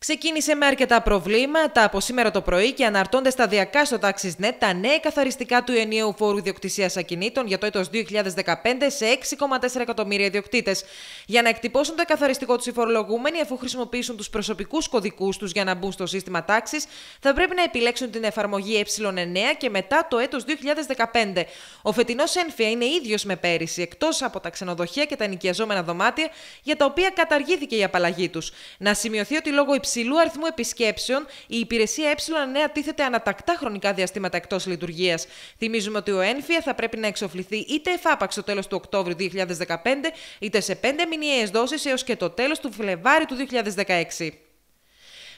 Ξεκίνησε με αρκετά προβλήματα από σήμερα το πρωί και αναρτώνται σταδιακά στο TaxisNet τα νέα καθαριστικά του ενιαίου φόρου ιδιοκτησίας ακινήτων για το έτος 2015 σε 6,4 εκατομμύρια ιδιοκτήτες. Για να εκτυπώσουν το καθαριστικό τους οι φορολογούμενοι, αφού χρησιμοποιήσουν τους προσωπικούς κωδικούς τους για να μπουν στο σύστημα τάξης, θα πρέπει να επιλέξουν την εφαρμογή ε9 και μετά το έτος 2015. Ο φετινός ένφια είναι ίδιος με πέρυσι, εκτός από τα ξενοδοχεία και τα νοικιαζόμενα δωμάτια, για τα οποία καταργήθηκε η απαλλαγή τους. Να σημειωθεί ότι λόγω υψηλού αριθμού επισκέψεων, η υπηρεσία Ε9 ναι τίθεται ανατακτά χρονικά διαστήματα εκτός λειτουργίας. Θυμίζουμε ότι ο ΕΝΦΙΑ θα πρέπει να εξοφληθεί είτε εφάπαξ το τέλος του Οκτώβριου 2015, είτε σε πέντε μηνιαίες δόσεις έως και το τέλος του Φλεβάρι του 2016.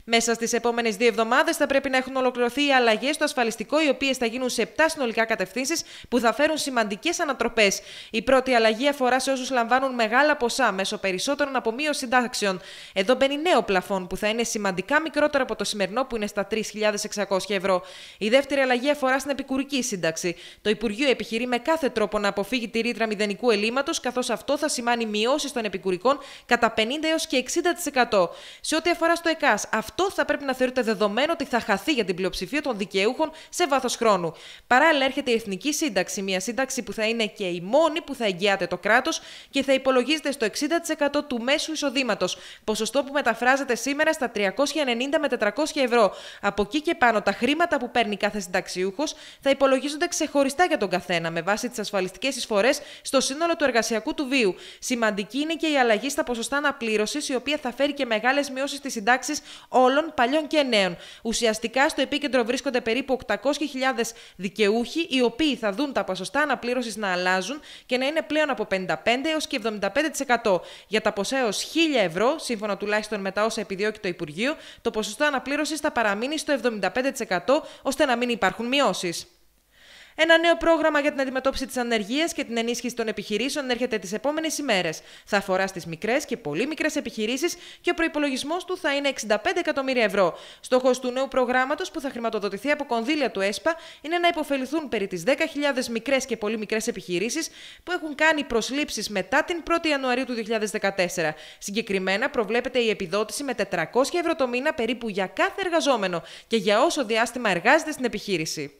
Μέσα στις επόμενες δύο εβδομάδες θα πρέπει να έχουν ολοκληρωθεί οι αλλαγές στο ασφαλιστικό, οι οποίες θα γίνουν σε 7 συνολικά κατευθύνσεις που θα φέρουν σημαντικές ανατροπές. Η πρώτη αλλαγή αφορά σε όσους λαμβάνουν μεγάλα ποσά μέσω περισσότερων απομείων συντάξεων. Εδώ μπαίνει νέο πλαφόν που θα είναι σημαντικά μικρότερο από το σημερινό που είναι στα 3.600 ευρώ. Η δεύτερη αλλαγή αφορά στην επικουρική σύνταξη. Το Υπουργείο επιχειρεί με κάθε τρόπο να αποφύγει τη ρήτρα μηδενικού ελλείμματος, καθώς αυτό θα σημάνει μειώσεις των επικουρικών κατά 50 έως και 60%. Σε ό,τι αφορά στο ΕΚΑΣ, αυτό θα πρέπει να θεωρείται δεδομένο ότι θα χαθεί για την πλειοψηφία των δικαιούχων σε βάθος χρόνου. Παράλληλα, έρχεται η Εθνική Σύνταξη, μια σύνταξη που θα είναι και η μόνη που θα εγγυάται το κράτος και θα υπολογίζεται στο 60% του μέσου εισοδήματος, ποσοστό που μεταφράζεται σήμερα στα 390 με 400 ευρώ. Από εκεί και πάνω, τα χρήματα που παίρνει κάθε συνταξιούχος θα υπολογίζονται ξεχωριστά για τον καθένα με βάση τις ασφαλιστικές εισφορές στο σύνολο του εργασιακού του βίου. Σημαντική είναι και η αλλαγή στα ποσοστά αναπλήρωσης, η οποία θα φέρει και μεγάλες μειώσεις στις συντάξεις όλων, παλιών και νέων. Ουσιαστικά στο επίκεντρο βρίσκονται περίπου 800.000 δικαιούχοι, οι οποίοι θα δουν τα ποσοστά αναπλήρωσης να αλλάζουν και να είναι πλέον από 55 έως και 75%. Για τα ποσά έως 1.000 ευρώ, σύμφωνα τουλάχιστον με τα όσα επιδιώκει το Υπουργείο, το ποσοστό αναπλήρωσης θα παραμείνει στο 75% ώστε να μην υπάρχουν μειώσεις. Ένα νέο πρόγραμμα για την αντιμετώπιση της ανεργίας και την ενίσχυση των επιχειρήσεων έρχεται τις επόμενες ημέρες. Θα αφορά στις μικρές και πολύ μικρές επιχειρήσεις και ο προπολογισμό του θα είναι 65 εκατομμύρια ευρώ. Στόχος του νέου προγράμματος που θα χρηματοδοτηθεί από κονδύλια του ΕΣΠΑ είναι να υποφεληθούν περί τις 10.000 μικρές και πολύ μικρές επιχειρήσεις που έχουν κάνει προσλήψεις μετά την 1η Ιανουαρίου του 2014. Συγκεκριμένα προβλέπεται η επιδότηση με 400 ευρώ το μήνα περίπου για κάθε εργαζόμενο και για όσο διάστημα εργάζεται στην επιχείρηση.